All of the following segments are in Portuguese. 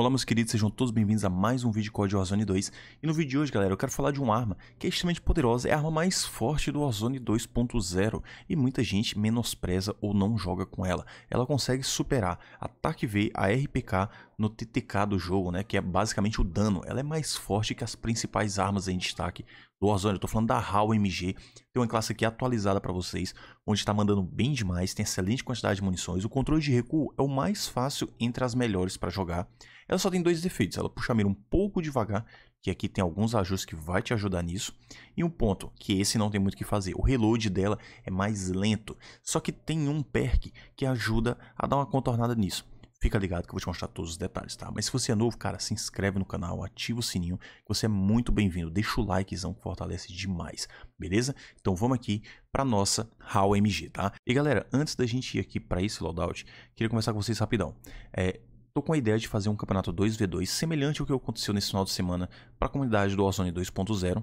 Olá meus queridos, sejam todos bem-vindos a mais um vídeo de Código Warzone 2 E no vídeo de hoje galera, eu quero falar de uma arma que é extremamente poderosa É a arma mais forte do Warzone 2.0 E muita gente menospreza ou não joga com ela Ela consegue superar ataque v a RPK no TTK do jogo, né? Que é basicamente o dano Ela é mais forte que as principais armas em destaque do Warzone, eu tô falando da HAL MG. Tem é uma classe aqui atualizada para vocês, onde tá mandando bem demais, tem excelente quantidade de munições. O controle de recuo é o mais fácil entre as melhores para jogar. Ela só tem dois defeitos, ela puxa a mira um pouco devagar, que aqui tem alguns ajustes que vai te ajudar nisso. E um ponto, que esse não tem muito o que fazer, o reload dela é mais lento. Só que tem um perk que ajuda a dar uma contornada nisso Fica ligado que eu vou te mostrar todos os detalhes, tá? Mas se você é novo, cara, se inscreve no canal, ativa o sininho, que você é muito bem-vindo. Deixa o likezão que fortalece demais, beleza? Então vamos aqui para nossa HAL MG, tá? E galera, antes da gente ir aqui para esse loadout, queria conversar com vocês rapidão. É, Tô com a ideia de fazer um campeonato 2v2 semelhante ao que aconteceu nesse final de semana para a comunidade do Ozone 2.0.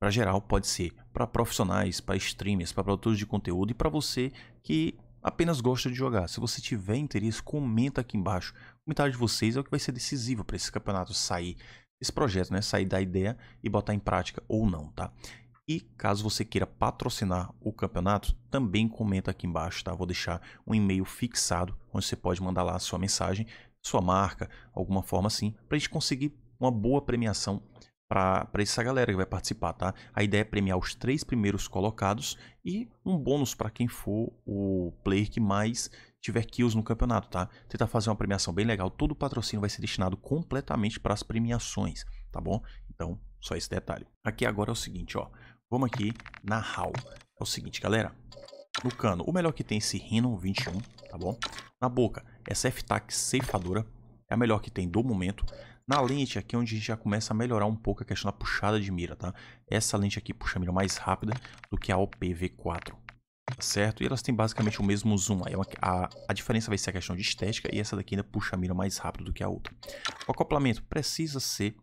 Para geral, pode ser para profissionais, para streamers, para produtores de conteúdo e para você que apenas gosta de jogar. Se você tiver interesse, comenta aqui embaixo. O comentário de vocês é o que vai ser decisivo para esse campeonato sair, esse projeto, né? Sair da ideia e botar em prática ou não, tá? E caso você queira patrocinar o campeonato, também comenta aqui embaixo, tá? Vou deixar um e-mail fixado onde você pode mandar lá a sua mensagem, sua marca, alguma forma assim, para a gente conseguir uma boa premiação para essa galera que vai participar, tá? A ideia é premiar os três primeiros colocados e um bônus para quem for o player que mais tiver kills no campeonato, tá? Tentar fazer uma premiação bem legal. Todo o patrocínio vai ser destinado completamente para as premiações, tá bom? Então, só esse detalhe. Aqui agora é o seguinte, ó. Vamos aqui na hall É o seguinte, galera. No cano, o melhor que tem é esse Rhino 21, tá bom? Na boca, essa F-Tac ceifadora. É a melhor que tem do momento. Na lente aqui, é onde a gente já começa a melhorar um pouco a questão da puxada de mira, tá? Essa lente aqui puxa a mira mais rápida do que a OPV4, tá certo? E elas têm basicamente o mesmo zoom. Aí é a, a diferença vai ser a questão de estética e essa daqui ainda puxa a mira mais rápido do que a outra. O acoplamento precisa ser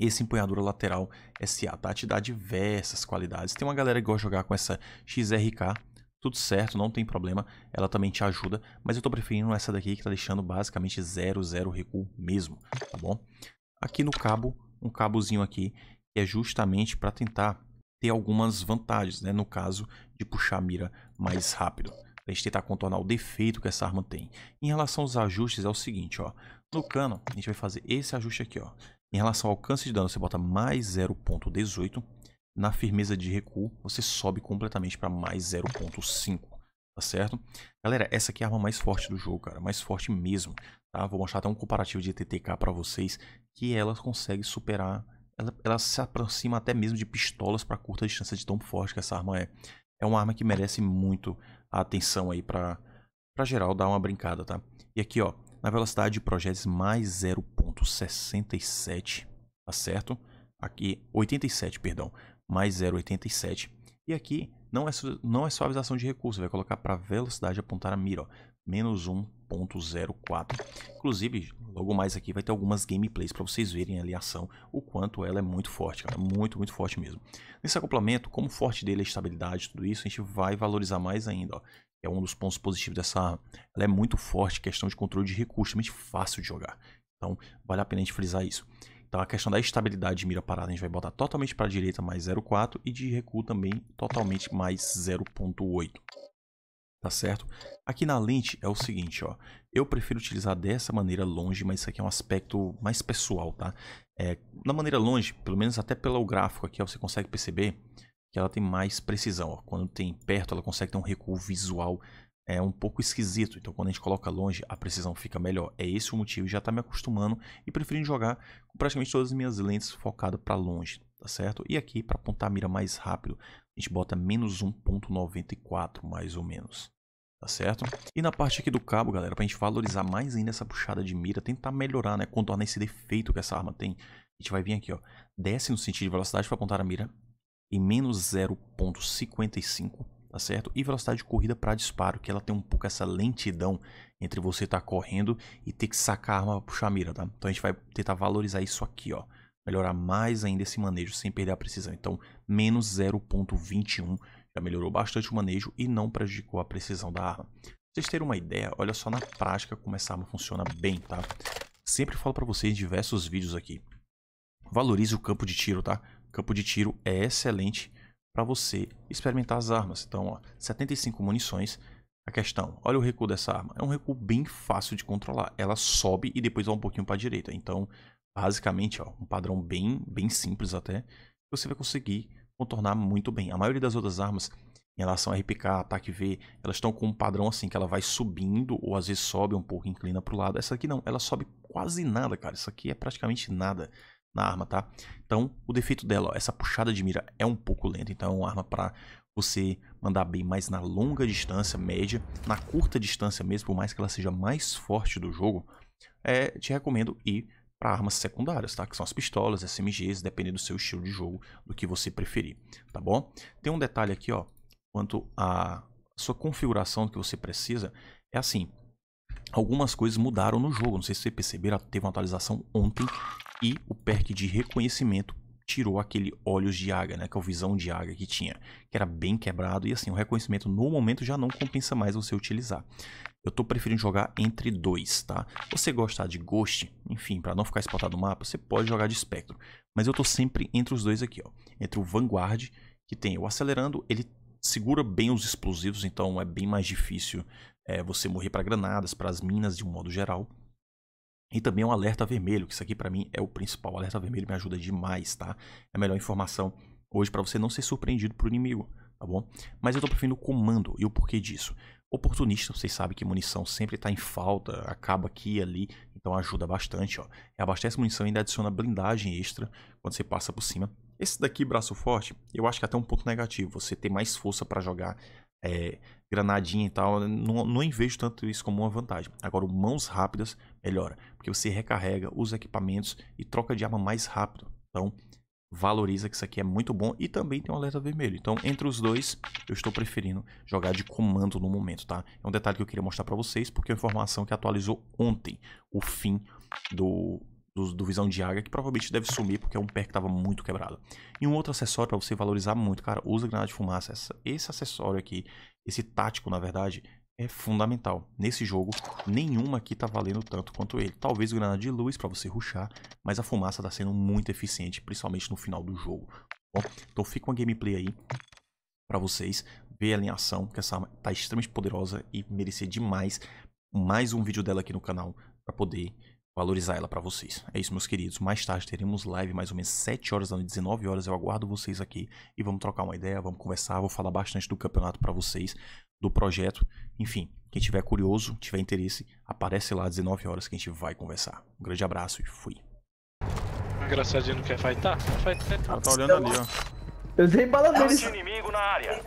esse empunhadura lateral SA, tá? Te dá diversas qualidades. Tem uma galera que gosta de jogar com essa XRK, tudo certo, não tem problema, ela também te ajuda, mas eu tô preferindo essa daqui que tá deixando basicamente zero, zero recuo mesmo, tá bom? Aqui no cabo, um cabozinho aqui, que é justamente para tentar ter algumas vantagens, né? No caso de puxar a mira mais rápido, pra gente tentar contornar o defeito que essa arma tem. Em relação aos ajustes, é o seguinte, ó. No cano, a gente vai fazer esse ajuste aqui, ó. Em relação ao alcance de dano, você bota mais 0.18, na firmeza de recuo, você sobe completamente para mais 0.5, tá certo? Galera, essa aqui é a arma mais forte do jogo, cara, mais forte mesmo, tá? Vou mostrar até um comparativo de TTK para vocês, que ela consegue superar, ela, ela se aproxima até mesmo de pistolas para curta distância de tão forte que essa arma é. É uma arma que merece muito a atenção aí para para geral dar uma brincada, tá? E aqui, ó, na velocidade de projéteis mais 0.67, tá certo? Aqui, 87, perdão mais 0,87. E aqui não é, não é suavização de recurso, vai colocar para velocidade apontar a mira, menos 1.04. Inclusive, logo mais aqui vai ter algumas gameplays para vocês verem ali a ação, o quanto ela é muito forte, cara, muito, muito forte mesmo. Nesse acoplamento, como forte dele é a estabilidade tudo isso, a gente vai valorizar mais ainda, ó. É um dos pontos positivos dessa arma. Ela é muito forte, questão de controle de recurso, é muito fácil de jogar. Então, vale a pena a gente frisar isso. Então a questão da estabilidade de mira parada a gente vai botar totalmente para a direita mais 0,4 e de recuo também totalmente mais 0,8. Tá certo? Aqui na lente é o seguinte, ó. Eu prefiro utilizar dessa maneira longe, mas isso aqui é um aspecto mais pessoal, tá? É, na maneira longe, pelo menos até pelo gráfico aqui, ó, você consegue perceber que ela tem mais precisão. Ó. Quando tem perto, ela consegue ter um recuo visual é um pouco esquisito. Então, quando a gente coloca longe, a precisão fica melhor. É esse o motivo. Já está me acostumando e preferindo jogar com praticamente todas as minhas lentes focadas para longe, tá certo? E aqui, para apontar a mira mais rápido, a gente bota menos 1.94, mais ou menos. Tá certo? E na parte aqui do cabo, galera, para a gente valorizar mais ainda essa puxada de mira, tentar melhorar, né? Contornar esse defeito que essa arma tem. A gente vai vir aqui, ó. Desce no sentido de velocidade para apontar a mira em menos 0.55 tá certo? E velocidade de corrida para disparo, que ela tem um pouco essa lentidão entre você estar tá correndo e ter que sacar a arma para puxar a mira, tá? Então a gente vai tentar valorizar isso aqui, ó. Melhorar mais ainda esse manejo sem perder a precisão. Então, menos 0.21 já melhorou bastante o manejo e não prejudicou a precisão da arma. Pra vocês terem uma ideia, olha só na prática como essa arma funciona bem, tá? Sempre falo para vocês em diversos vídeos aqui. Valorize o campo de tiro, tá? Campo de tiro é excelente para você experimentar as armas. Então, ó, 75 munições. A questão, olha o recuo dessa arma. É um recuo bem fácil de controlar. Ela sobe e depois vai um pouquinho para a direita. Então, basicamente, ó, um padrão bem, bem simples até. Você vai conseguir contornar muito bem. A maioria das outras armas, em relação a RPK, ataque V, elas estão com um padrão assim, que ela vai subindo, ou às vezes sobe um pouco, inclina para o lado. Essa aqui não, ela sobe quase nada, cara. Isso aqui é praticamente nada na arma, tá? Então, o defeito dela, ó, essa puxada de mira é um pouco lenta, então é uma arma para você mandar bem mais na longa distância, média, na curta distância mesmo, por mais que ela seja mais forte do jogo, é, te recomendo ir para armas secundárias, tá? Que são as pistolas, SMGs, dependendo do seu estilo de jogo, do que você preferir, tá bom? Tem um detalhe aqui, ó, quanto à sua configuração que você precisa, é assim, algumas coisas mudaram no jogo. Não sei se vocês perceberam, teve uma atualização ontem e o perk de reconhecimento tirou aquele olhos de águia, né, que é o visão de águia que tinha, que era bem quebrado e assim, o reconhecimento no momento já não compensa mais você utilizar. Eu tô preferindo jogar entre dois, tá? Você gostar de Ghost, enfim, para não ficar espotado no mapa, você pode jogar de espectro, mas eu tô sempre entre os dois aqui, ó, entre o Vanguard, que tem o acelerando, ele segura bem os explosivos, então é bem mais difícil é, você morrer para granadas, para as minas de um modo geral. E também é um alerta vermelho, que isso aqui para mim é o principal. O alerta vermelho me ajuda demais, tá? É a melhor informação hoje para você não ser surpreendido por inimigo, tá bom? Mas eu tô preferindo o comando e o porquê disso. Oportunista, vocês sabem que munição sempre tá em falta, acaba aqui e ali, então ajuda bastante, ó. Abastece munição e ainda adiciona blindagem extra quando você passa por cima. Esse daqui, braço forte, eu acho que é até um ponto negativo, você ter mais força para jogar é, granadinha e tal, não, não vejo tanto isso como uma vantagem. Agora, mãos rápidas melhora, porque você recarrega os equipamentos e troca de arma mais rápido. Então, valoriza que isso aqui é muito bom e também tem um alerta vermelho. Então, entre os dois, eu estou preferindo jogar de comando no momento, tá? É um detalhe que eu queria mostrar para vocês, porque é uma informação que atualizou ontem, o fim do do, do Visão de Águia, que provavelmente deve sumir porque é um pé que estava muito quebrado. E um outro acessório para você valorizar muito, cara, usa granada de fumaça. Essa, esse acessório aqui, esse tático, na verdade, é fundamental. Nesse jogo, nenhuma aqui tá valendo tanto quanto ele. Talvez o granada de luz para você ruxar, mas a fumaça está sendo muito eficiente, principalmente no final do jogo. Bom, então fica uma gameplay aí para vocês ver ela em ação, que essa arma está extremamente poderosa e merecer demais mais um vídeo dela aqui no canal para poder valorizar ela para vocês. É isso, meus queridos. Mais tarde teremos live, mais ou menos 7 horas da noite, 19 horas. Eu aguardo vocês aqui e vamos trocar uma ideia, vamos conversar, vou falar bastante do campeonato para vocês, do projeto. Enfim, quem tiver curioso, tiver interesse, aparece lá às 19 horas que a gente vai conversar. Um grande abraço e fui. Engraçadinho não quer fightar? Fight, Ah, tá olhando ali, ó. Eu dei bala deles. inimigo na área.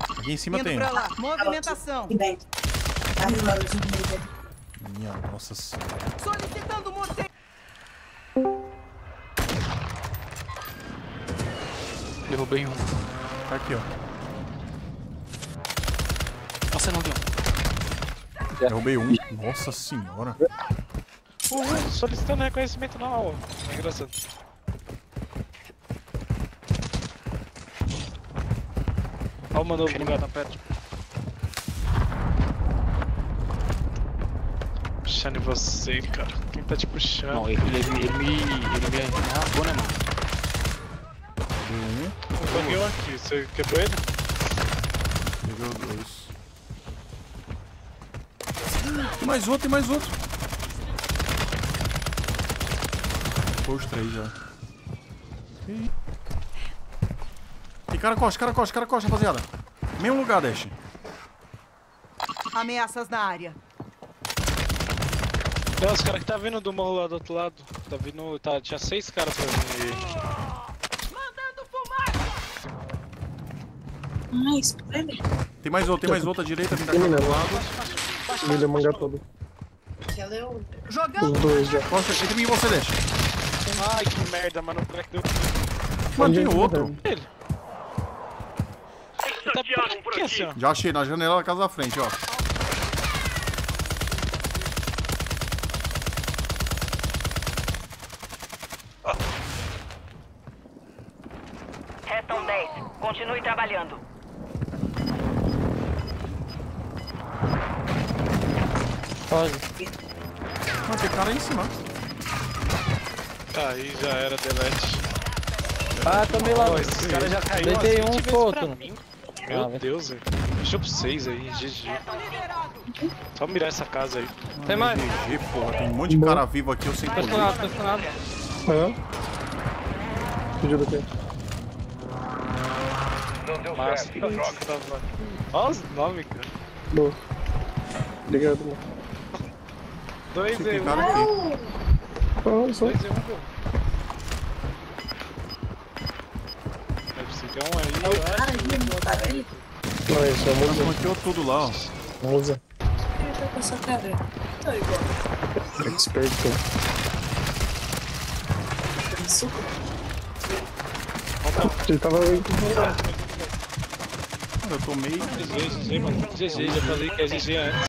Aqui em cima Indo tem. Pra lá. Movimentação. Tá Armando de minha nossa senhora. Solicitando morte... Derrubei um. Tá aqui, ó. Nossa, não deu. Derrubei um. Nossa senhora. Uhul, solicitando reconhecimento não. É engraçado. Olha o mano no lugar na pedra. puxando em você, cara. Quem tá te puxando? Não, ele, ele, ele, me. ele me arrancou, né, mano? Uhum. Eu buguei um aqui, você quebrou ele? Nível 2. Tem mais outro, tem mais outro. Pô, os três já. Ih. Tem cara costa, cara costa, cara costa, rapaziada. Mesmo lugar, Dash. Ameaças na área. É, os caras que tá vindo do morro lá do outro lado. Tá vindo. Tá, tinha seis caras pra mim. Mandando fumaça! Ai, espere. Tem mais outro, tem mais outro à direita, vindo aqui do lado. Ele manga todo. É Jogando! Os dois já. Nossa, entre mim e você deixa. Ai, que merda, mano. O crack deu. Mano, tem outro. Né? Ele. Tá, que, assim, já achei, na janela da casa da frente, ó. Pode. Mano, tem cara aí em cima. Tá, aí já era, delete. Ah, tomei tá lá. Oh, esse cara já caiu Deitei um, solto. Meu ah, Deus, velho. Deixa pra vocês aí, GG. Só mirar essa casa aí. Tem mais. GG, porra. Tem um monte de cara vivo aqui, eu sei que... Tô stunado, tô stunado. Aham. Fugiu do quê? Não deu Massa. certo. Tá Olha os nomes, cara. Boa. Obrigado, mano. 2 e 1. oh, 2 e 1, pô. que é um aí, é o cara ali, tá aí. Não, esse é o Musa. Bloqueou tudo lá, ó. Musa. Ele tá com essa cara. Tá igual. Despertou. Isso. Ele tava aí. Cara, eu tomei. GG, GG, já falei que é GG antes.